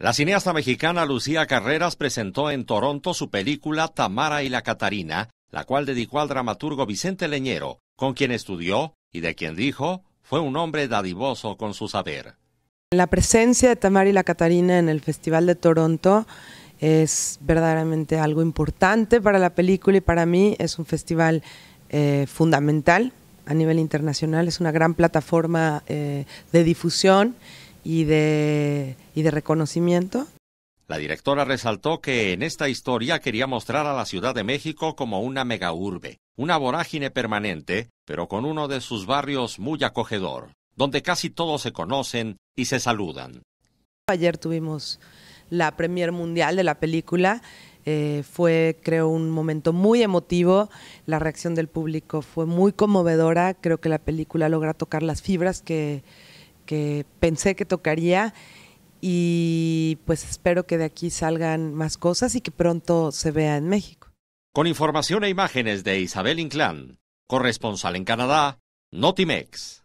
La cineasta mexicana Lucía Carreras presentó en Toronto su película Tamara y la Catarina, la cual dedicó al dramaturgo Vicente Leñero, con quien estudió y de quien dijo fue un hombre dadivoso con su saber. La presencia de Tamara y la Catarina en el Festival de Toronto es verdaderamente algo importante para la película y para mí es un festival eh, fundamental a nivel internacional, es una gran plataforma eh, de difusión y de, y de reconocimiento. La directora resaltó que en esta historia quería mostrar a la Ciudad de México como una mega urbe una vorágine permanente, pero con uno de sus barrios muy acogedor, donde casi todos se conocen y se saludan. Ayer tuvimos la premier mundial de la película. Eh, fue, creo, un momento muy emotivo. La reacción del público fue muy conmovedora. Creo que la película logra tocar las fibras que, que pensé que tocaría y pues espero que de aquí salgan más cosas y que pronto se vea en México. Con información e imágenes de Isabel Inclán, corresponsal en Canadá, Notimex.